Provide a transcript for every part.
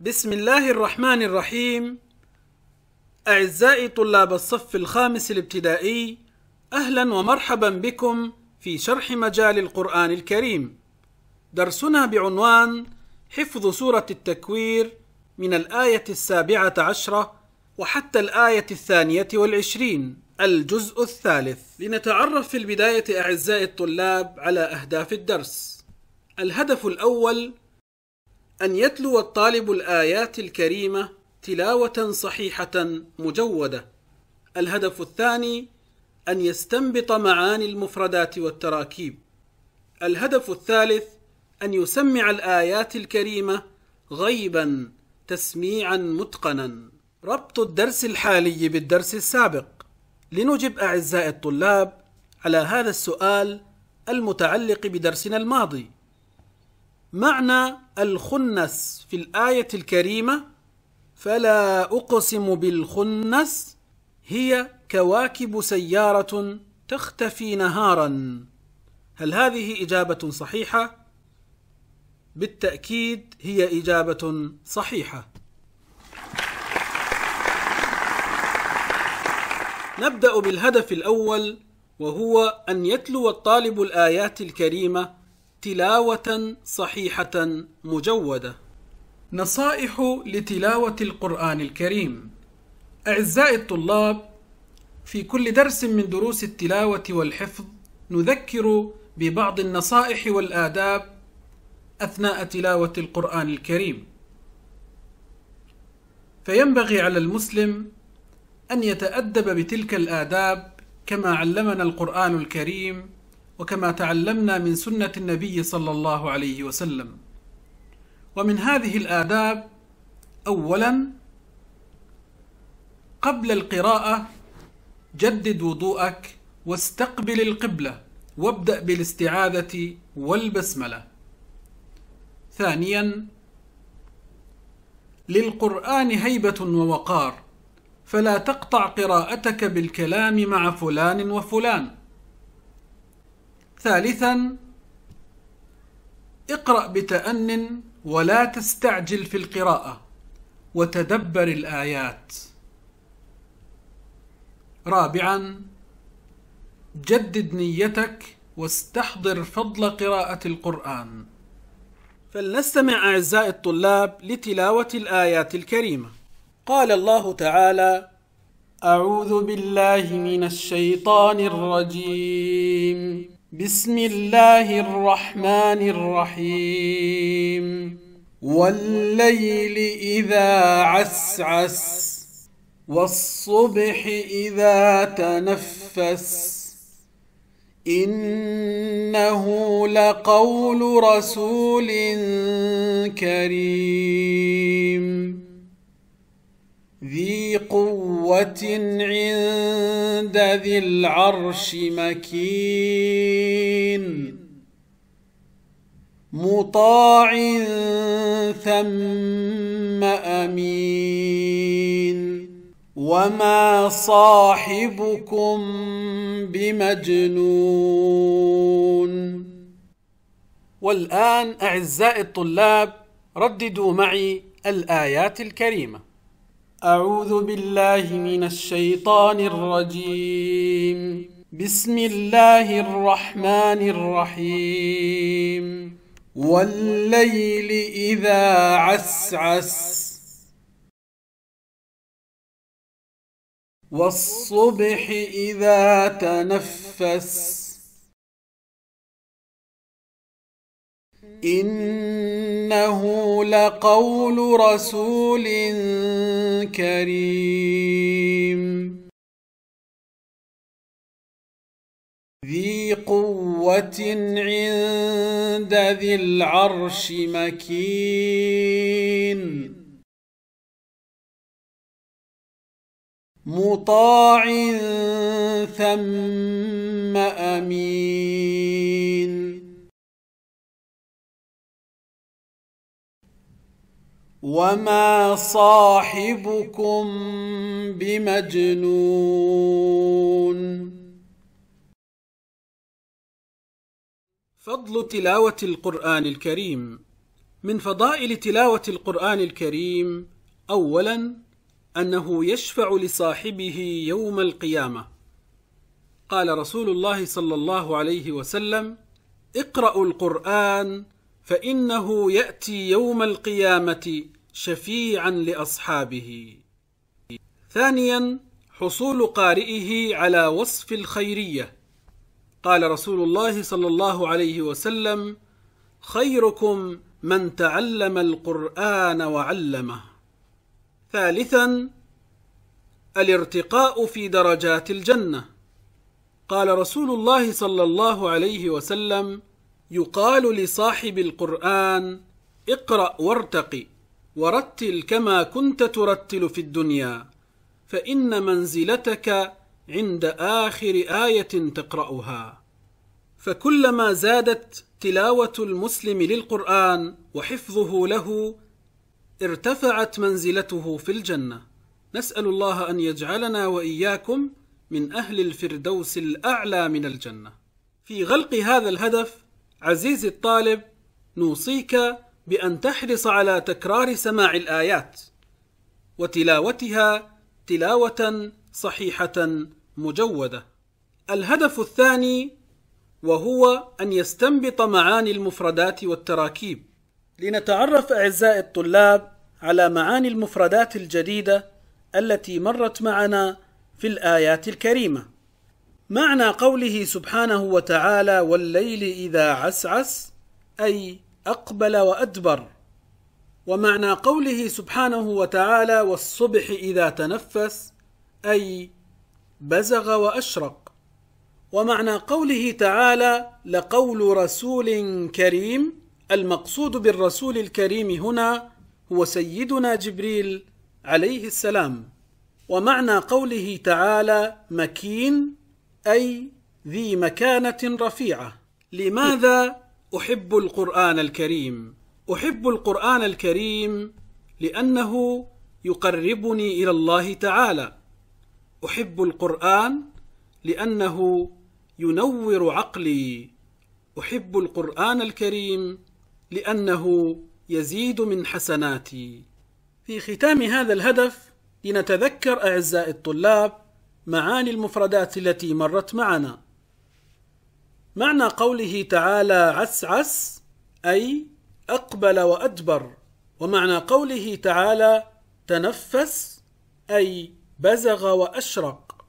بسم الله الرحمن الرحيم أعزائي طلاب الصف الخامس الابتدائي أهلا ومرحبا بكم في شرح مجال القرآن الكريم درسنا بعنوان حفظ سورة التكوير من الآية السابعة عشرة وحتى الآية الثانية والعشرين الجزء الثالث لنتعرف في البداية أعزائي الطلاب على أهداف الدرس الهدف الأول أن يتلو الطالب الآيات الكريمة تلاوة صحيحة مجودة. الهدف الثاني أن يستنبط معاني المفردات والتراكيب. الهدف الثالث أن يسمع الآيات الكريمة غيبا تسميعا متقنا. ربط الدرس الحالي بالدرس السابق. لنجب أعزائي الطلاب على هذا السؤال المتعلق بدرسنا الماضي. معنى الخنس في الآية الكريمة فلا أقسم بالخنس هي كواكب سيارة تختفي نهارا هل هذه إجابة صحيحة؟ بالتأكيد هي إجابة صحيحة نبدأ بالهدف الأول وهو أن يتلو الطالب الآيات الكريمة تلاوة صحيحة مجودة. نصائح لتلاوة القرآن الكريم. أعزائي الطلاب، في كل درس من دروس التلاوة والحفظ نذكر ببعض النصائح والآداب أثناء تلاوة القرآن الكريم. فينبغي على المسلم أن يتأدب بتلك الآداب كما علمنا القرآن الكريم وكما تعلمنا من سنة النبي صلى الله عليه وسلم ومن هذه الآداب أولا قبل القراءة جدد وضوءك واستقبل القبلة وابدأ بالاستعاذة والبسملة ثانيا للقرآن هيبة ووقار فلا تقطع قراءتك بالكلام مع فلان وفلان ثالثا اقرأ بتأن ولا تستعجل في القراءة وتدبر الآيات رابعا جدد نيتك واستحضر فضل قراءة القرآن فلنستمع أعزائي الطلاب لتلاوة الآيات الكريمة قال الله تعالى أعوذ بالله من الشيطان الرجيم بسم الله الرحمن الرحيم والليل إذا عسعس والصبح إذا تنفس إنه لقول رسول كريم ذي قوة عند ذي العرش مكين مطاع ثم أمين وما صاحبكم بمجنون والآن أعزائي الطلاب رددوا معي الآيات الكريمة أعوذ بالله من الشيطان الرجيم بسم الله الرحمن الرحيم والليل إذا عسعس والصبح إذا تنفس انه لقول رسول كريم ذي قوه عند ذي العرش مكين مطاع ثم امين وما صاحبكم بمجنون فضل تلاوة القرآن الكريم من فضائل تلاوة القرآن الكريم أولا أنه يشفع لصاحبه يوم القيامة قال رسول الله صلى الله عليه وسلم اقرأوا القرآن فإنه يأتي يوم القيامة شفيعا لاصحابه ثانيا حصول قارئه على وصف الخيريه قال رسول الله صلى الله عليه وسلم خيركم من تعلم القران وعلمه ثالثا الارتقاء في درجات الجنه قال رسول الله صلى الله عليه وسلم يقال لصاحب القران اقرا وارتقي ورتل كما كنت ترتل في الدنيا فإن منزلتك عند آخر آية تقرأها فكلما زادت تلاوة المسلم للقرآن وحفظه له ارتفعت منزلته في الجنة نسأل الله أن يجعلنا وإياكم من أهل الفردوس الأعلى من الجنة في غلق هذا الهدف عزيزي الطالب نوصيك بأن تحرص على تكرار سماع الآيات وتلاوتها تلاوة صحيحة مجودة. الهدف الثاني وهو أن يستنبط معاني المفردات والتراكيب. لنتعرف أعزائي الطلاب على معاني المفردات الجديدة التي مرت معنا في الآيات الكريمة. معنى قوله سبحانه وتعالى: "والليل إذا عسعس" أي اقبل وادبر ومعنى قوله سبحانه وتعالى والصبح اذا تنفس اي بزغ واشرق ومعنى قوله تعالى لقول رسول كريم المقصود بالرسول الكريم هنا هو سيدنا جبريل عليه السلام ومعنى قوله تعالى مكين اي ذي مكانه رفيعه لماذا أحب القرآن الكريم أحب القرآن الكريم لأنه يقربني إلى الله تعالى أحب القرآن لأنه ينور عقلي أحب القرآن الكريم لأنه يزيد من حسناتي في ختام هذا الهدف لنتذكر أعزائي الطلاب معاني المفردات التي مرت معنا معنى قوله تعالى عسعس عس أي أقبل وأدبر ومعنى قوله تعالى تنفس أي بزغ وأشرق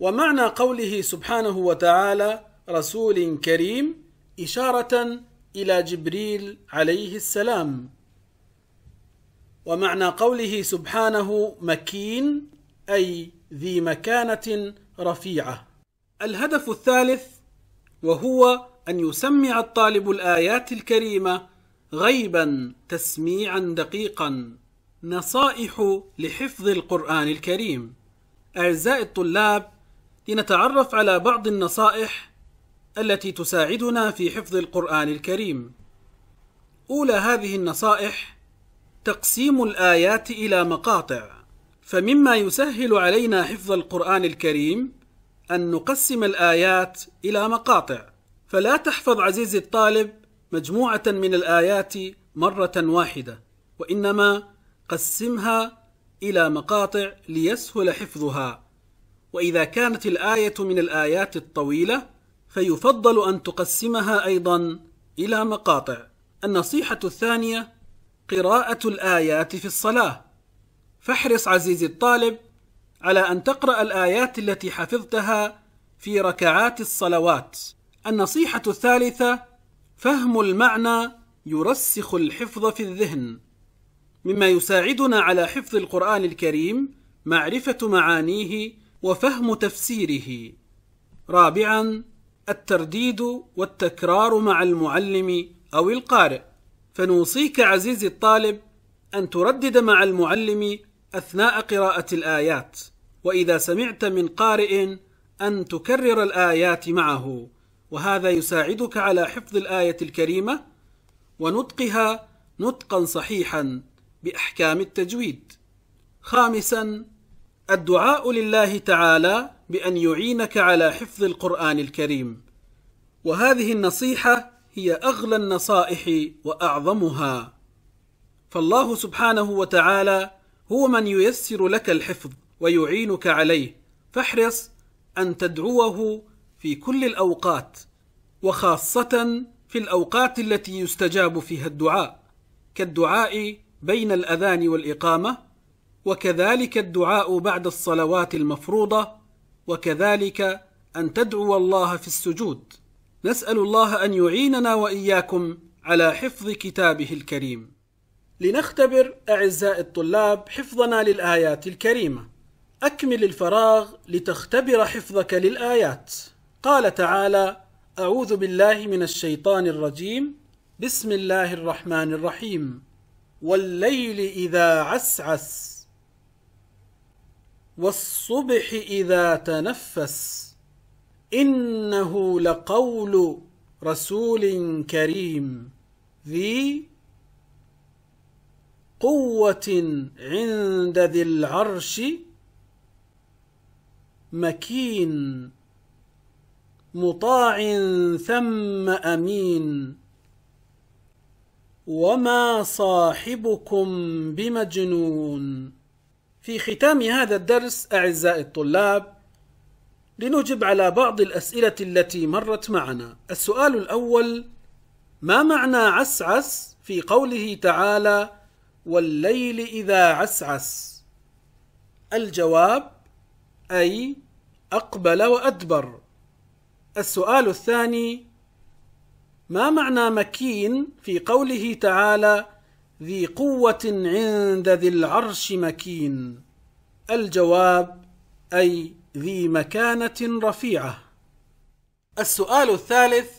ومعنى قوله سبحانه وتعالى رسول كريم إشارة إلى جبريل عليه السلام ومعنى قوله سبحانه مكين أي ذي مكانة رفيعة الهدف الثالث وهو أن يسمع الطالب الآيات الكريمة غيبا تسميعا دقيقا نصائح لحفظ القرآن الكريم أعزائي الطلاب لنتعرف على بعض النصائح التي تساعدنا في حفظ القرآن الكريم أولى هذه النصائح تقسيم الآيات إلى مقاطع فمما يسهل علينا حفظ القرآن الكريم أن نقسم الآيات إلى مقاطع فلا تحفظ عزيزي الطالب مجموعة من الآيات مرة واحدة وإنما قسمها إلى مقاطع ليسهل حفظها وإذا كانت الآية من الآيات الطويلة فيفضل أن تقسمها أيضا إلى مقاطع النصيحة الثانية قراءة الآيات في الصلاة فاحرص عزيزي الطالب على ان تقرا الايات التي حفظتها في ركعات الصلوات النصيحه الثالثه فهم المعنى يرسخ الحفظ في الذهن مما يساعدنا على حفظ القران الكريم معرفه معانيه وفهم تفسيره رابعا الترديد والتكرار مع المعلم او القارئ فنوصيك عزيزي الطالب ان تردد مع المعلم اثناء قراءه الايات واذا سمعت من قارئ ان تكرر الايات معه وهذا يساعدك على حفظ الايه الكريمه ونطقها نطقا صحيحا باحكام التجويد خامسا الدعاء لله تعالى بان يعينك على حفظ القران الكريم وهذه النصيحه هي اغلى النصائح واعظمها فالله سبحانه وتعالى هو من ييسر لك الحفظ ويعينك عليه فاحرص ان تدعوه في كل الاوقات وخاصه في الاوقات التي يستجاب فيها الدعاء كالدعاء بين الاذان والاقامه وكذلك الدعاء بعد الصلوات المفروضه وكذلك ان تدعو الله في السجود نسال الله ان يعيننا واياكم على حفظ كتابه الكريم لنختبر اعزائي الطلاب حفظنا للايات الكريمه أكمل الفراغ لتختبر حفظك للآيات قال تعالى أعوذ بالله من الشيطان الرجيم بسم الله الرحمن الرحيم والليل إذا عسعس والصبح إذا تنفس إنه لقول رسول كريم ذي قوة عند ذي العرش مكين مطاع ثم امين وما صاحبكم بمجنون في ختام هذا الدرس اعزائي الطلاب لنجب على بعض الاسئله التي مرت معنا السؤال الاول ما معنى عسعس في قوله تعالى والليل اذا عسعس الجواب أي أقبل وأدبر السؤال الثاني ما معنى مكين في قوله تعالى ذي قوة عند ذي العرش مكين الجواب أي ذي مكانة رفيعة السؤال الثالث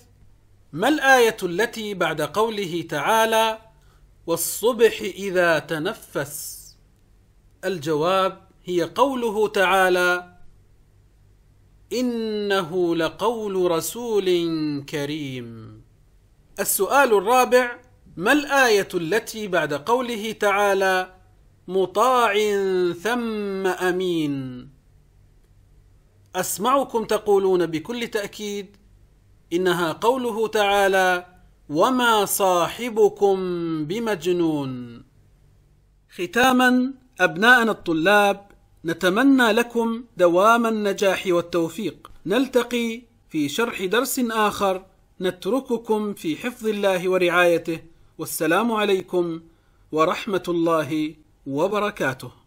ما الآية التي بعد قوله تعالى والصبح إذا تنفس الجواب هي قوله تعالى انه لقول رسول كريم السؤال الرابع ما الايه التي بعد قوله تعالى مطاع ثم امين اسمعكم تقولون بكل تاكيد انها قوله تعالى وما صاحبكم بمجنون ختاما ابناءنا الطلاب نتمنى لكم دوام النجاح والتوفيق نلتقي في شرح درس آخر نترككم في حفظ الله ورعايته والسلام عليكم ورحمة الله وبركاته